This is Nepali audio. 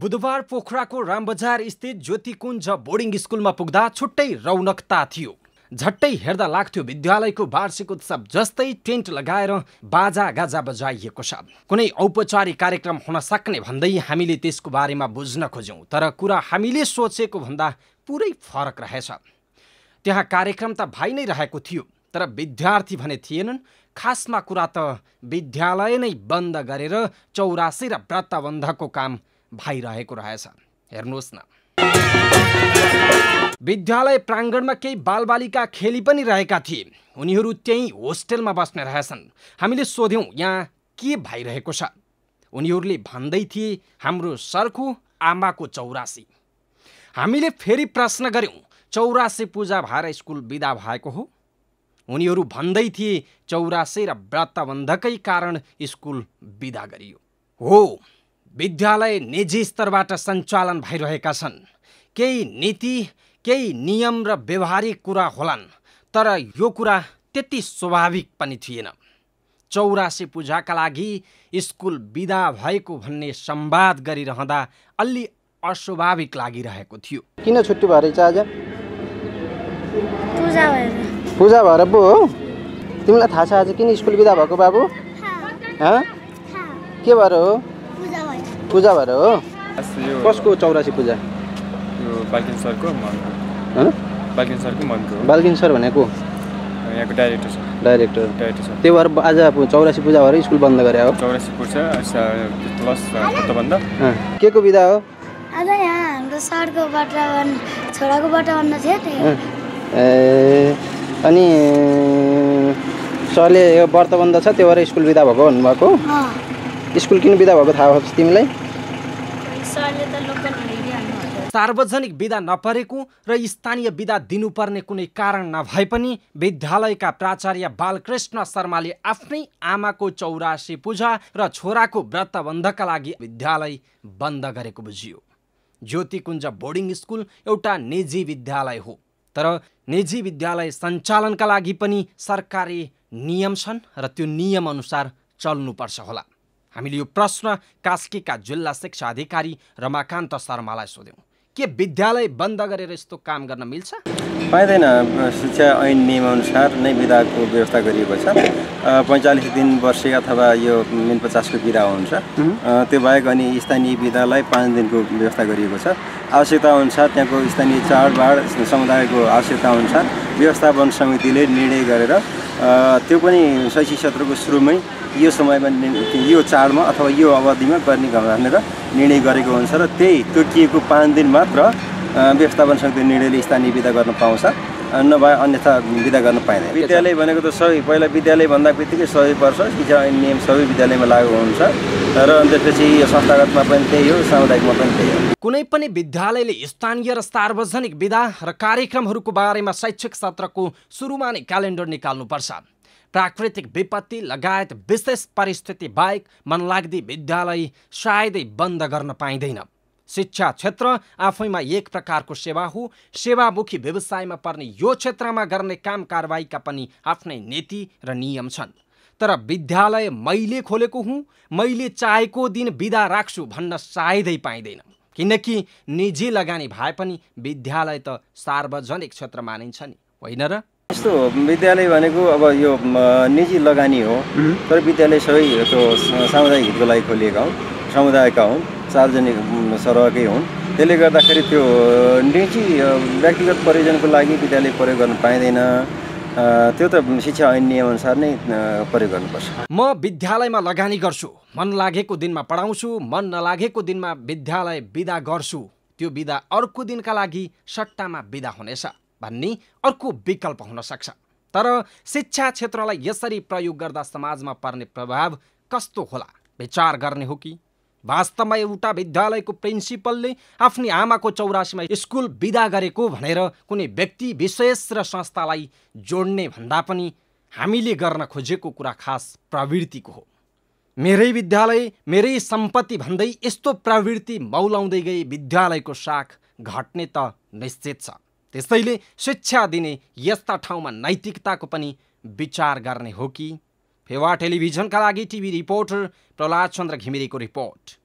बुधबार पोखराको रामबजार स्थित ज्योतिकुञ्ज बोर्डिङ स्कुलमा पुग्दा छुट्टै रौनकता थियो झट्टै हेर्दा लाग्थ्यो विद्यालयको वार्षिक उत्सव जस्तै टेन्ट लगाएर बाजा गाजा बजाइएको छ कुनै औपचारिक कार्यक्रम हुन सक्ने भन्दै हामीले त्यसको बारेमा बुझ्न खोज्यौँ तर कुरा हामीले सोचेको भन्दा पुरै फरक रहेछ त्यहाँ कार्यक्रम त भाइ नै रहेको थियो तर विद्यार्थी भने थिएनन् खासमा कुरा त विद्यालय नै बन्द गरेर चौरासी र व्रतबन्धको काम भइरहेको रहेछ हेर्नुहोस् न विद्यालय प्राङ्गणमा केही बालबालिका खेली पनि रहेका थिए उनीहरू त्यहीँ होस्टेलमा बस्ने रहेछन् हामीले सोध्यौँ यहाँ के भइरहेको छ उनीहरूले भन्दै थिए हाम्रो सरको आमाको चौरासी हामीले फेरि प्रश्न गऱ्यौँ चौरासी पूजा भएर स्कुल बिदा भएको हो उनीहरू भन्दै थिए चौरासे र व्रतबन्धकै कारण स्कुल विदा गरियो हो विद्यालय निजी स्तरबाट सञ्चालन भइरहेका छन् केही नीति केही नियम र व्यवहारिक कुरा होलान् तर यो कुरा त्यति स्वाभाविक पनि थिएन चौरासे पूजाका लागि स्कुल विदा भएको भन्ने संवाद गरिरहँदा अलि अस्वाभाविक लागिरहेको थियो किन छुट्टी भएर आज पूजा भएर पो हो तिमीलाई थाहा छ आज किन स्कुल बिदा भएको बाबु के भएर हो पूजा भएर हो कसको चौरासी पूजा बाल्किन सर भनेको डाइरेक्टर त्यही भएर आज चौरासी पूजा भएर स्कुल बन्द गरे हो के को बिदा हो सरको छोराको थियो ए अनि सरले यो व्रत बन्द छ त्यो भएर स्कुल बिदा भएको भन्नुभएको स्कुल किन बिदा भएको थाहा भएको तिमीलाई सार्वजनिक विदा नपरेको र स्थानीय विदा दिनुपर्ने कुनै कारण नभए पनि विद्यालयका प्राचार्य बालकृष्ण शर्माले आफ्नै आमाको चौरासी पूजा र छोराको व्रतबन्धका लागि विद्यालय बन्द गरेको बुझियो ज्योतिकुञ्ज बोर्डिङ स्कुल एउटा निजी विद्यालय हो तर निजी विद्यालय सञ्चालनका लागि पनि सरकारी नियम छन् र त्यो नियमअनुसार चल्नुपर्छ होला हामीले यो प्रश्न कास्कीका जिल्ला शिक्षा अधिकारी रमाकान्त शर्मालाई सोध्यौँ के विद्यालय बन्द गरेर यस्तो काम गर्न मिल्छ पाइँदैन शिक्षा ऐन नियमअनुसार नै विधाको व्यवस्था गरिएको छ पैँचालिस दिन वर्षे अथवा यो मेन पचासको विधा हुन्छ त्यो बाहेक अनि स्थानीय विधालाई पाँच दिनको व्यवस्था गरिएको छ आवश्यकता अनुसार त्यहाँको स्थानीय चाडबाड समुदायको आवश्यकता अनुसार व्यवस्थापन समितिले निर्णय गरेर त्यो पनि शैक्षिक सत्रको सुरुमै यो समयमा यो चाडमा अथवा यो अवधिमा गर्ने भनेर निर्णय गरेको हुन्छ र त्यही तोकिएको पाँच दिन मात्र व्यवस्थापन समिति निर्णयले स्थानीय विदा गर्न पाउँछ नभए अन्यथा विदा गर्न पाइँदैन विद्यालय भनेको त सबै पहिला विद्यालय भन्दा बित्तिकै सबै पर्छ शिक्षा नियम सबै विद्यालयमा लागु हुन्छ र त्यसपछि संस्थागतमा पनि त्यही हो सामुदायिकमा पनि त्यही हो कुनै पनि विद्यालयले स्थानीय र सार्वजनिक विधा र कार्यक्रमहरूको बारेमा शैक्षिक सत्रको सुरुमा नै क्यालेन्डर निकाल्नुपर्छ प्राकृतिक विपत्ति लगायत विशेष परिस्थिति बाहेक मनलाग्दी विद्यालय सायदै बन्द गर्न पाइँदैन शिक्षा क्षेत्र आफैमा एक प्रकारको सेवा हो सेवामुखी व्यवसायमा पर्ने यो क्षेत्रमा गर्ने काम कारवाहीका पनि आफ्नै नीति र नियम छन् तर विद्यालय मैले खोलेको हुँ मैले चाहेको दिन बिदा राख्छु भन्न सायदै पाइँदैन किनकि निजी लगानी भए पनि विद्यालय त सार्वजनिक क्षेत्र मानिन्छ नि होइन र यस्तो विद्यालय भनेको अब यो निजी लगानी हो तर विद्यालय सबै सामुदायिक हितको लागि खोलिएका हो समुदायका हुन् सार्वजनिक सरहकै हुन् त्यसले गर्दाखेरि त्यो निजी व्यक्तिगत प्रयोजनको लागि विद्यालय प्रयोग गर्न पाइँदैन त्यो त शिक्षा ऐन नियमअनुसार नै प्रयोग गर्नुपर्छ म विद्यालयमा लगानी गर्छु मन लागेको दिनमा पढाउँछु मन नलागेको दिनमा विद्यालय विदा गर्छु त्यो विदा अर्को दिनका लागि सट्टामा विदा हुनेछ भन्ने अर्को विकल्प हुनसक्छ तर शिक्षा क्षेत्रलाई यसरी प्रयोग गर्दा समाजमा पर्ने प्रभाव कस्तो होला विचार गर्ने हो कि वास्तवमा एउटा विद्यालयको प्रिन्सिपलले आफ्नै आमाको चौरासीमा स्कुल विदा गरेको भनेर कुनै व्यक्ति विशेष र संस्थालाई जोड्ने भन्दा पनि हामीले गर्न खोजेको कुरा खास प्रवृत्तिको हो मेरै विद्यालय मेरै सम्पत्ति भन्दै यस्तो प्रवृत्ति मौलाउँदै गई विद्यालयको साख घट्ने त निश्चित छ त्यसैले शिक्षा दिने यस्ता ठाउँमा नैतिकताको पनि विचार गर्ने हो कि फेवा टेलिभिजनका लागि टिभी रिपोर्टर प्रहलाद चन्द्र घिमिरेको रिपोर्ट